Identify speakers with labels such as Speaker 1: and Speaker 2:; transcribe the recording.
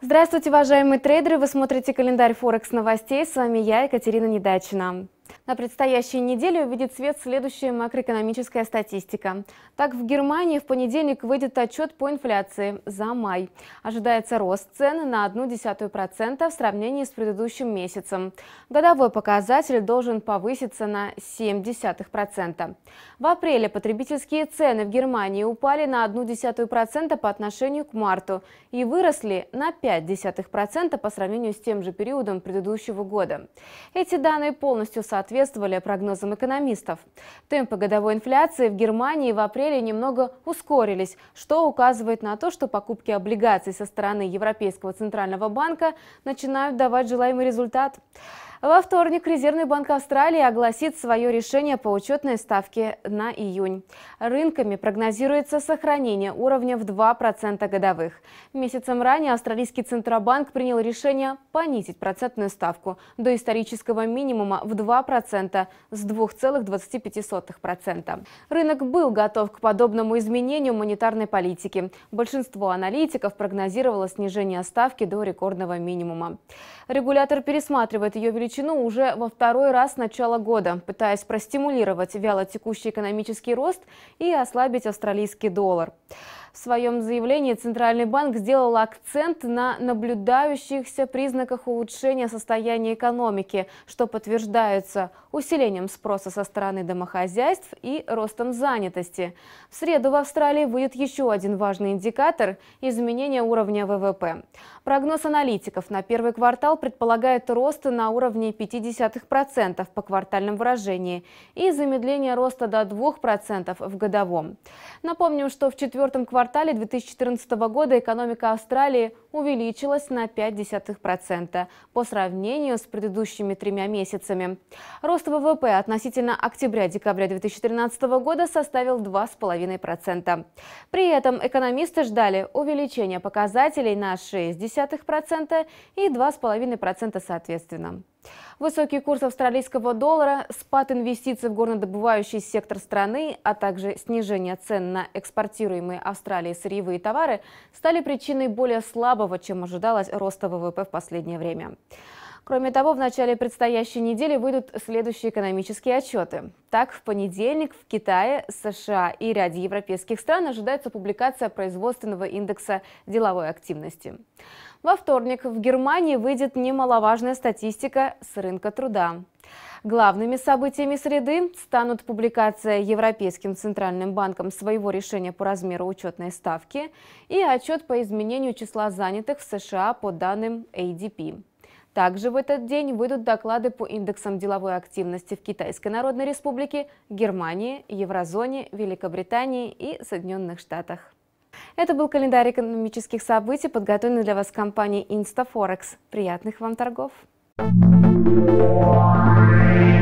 Speaker 1: Здравствуйте, уважаемые трейдеры! Вы смотрите календарь Форекс новостей. С вами я, Екатерина Недачина. На предстоящей неделе увидит свет следующая макроэкономическая статистика. Так, в Германии в понедельник выйдет отчет по инфляции за май. Ожидается рост цен на процента в сравнении с предыдущим месяцем. Годовой показатель должен повыситься на процента. В апреле потребительские цены в Германии упали на процента по отношению к марту и выросли на процента по сравнению с тем же периодом предыдущего года. Эти данные полностью соответствуют соответствовали прогнозам экономистов. Темпы годовой инфляции в Германии в апреле немного ускорились, что указывает на то, что покупки облигаций со стороны Европейского центрального банка начинают давать желаемый результат. Во вторник Резервный банк Австралии огласит свое решение по учетной ставке на июнь. Рынками прогнозируется сохранение уровня в 2% годовых. Месяцем ранее австралийский Центробанк принял решение понизить процентную ставку до исторического минимума в 2% с 2,25%. Рынок был готов к подобному изменению монетарной политики. Большинство аналитиков прогнозировало снижение ставки до рекордного минимума. Регулятор пересматривает ее величину увеличено уже во второй раз с начала года, пытаясь простимулировать вялотекущий экономический рост и ослабить австралийский доллар. В своем заявлении Центральный банк сделал акцент на наблюдающихся признаках улучшения состояния экономики, что подтверждается усилением спроса со стороны домохозяйств и ростом занятости. В среду в Австралии будет еще один важный индикатор – изменение уровня ВВП. Прогноз аналитиков на первый квартал предполагает рост на уровне 0,5% по квартальным выражении и замедление роста до 2% в годовом. Напомним, что в четвертом квартале квартале 2014 года экономика Австралии увеличилась на 0,5% по сравнению с предыдущими тремя месяцами. Рост ВВП относительно октября-декабря 2013 года составил 2,5%. При этом экономисты ждали увеличения показателей на 0,6% и 2,5% соответственно. Высокий курс австралийского доллара, спад инвестиций в горнодобывающий сектор страны, а также снижение цен на экспортируемые Австралией сырьевые товары стали причиной более слабого, чем ожидалось, роста ВВП в последнее время. Кроме того, в начале предстоящей недели выйдут следующие экономические отчеты. Так, в понедельник в Китае, США и ряде европейских стран ожидается публикация производственного индекса деловой активности. Во вторник в Германии выйдет немаловажная статистика с рынка труда. Главными событиями среды станут публикация Европейским центральным банком своего решения по размеру учетной ставки и отчет по изменению числа занятых в США по данным ADP. Также в этот день выйдут доклады по индексам деловой активности в Китайской Народной Республике, Германии, Еврозоне, Великобритании и Соединенных Штатах. Это был календарь экономических событий, подготовленный для вас компанией InstaForex. Приятных вам торгов! Thank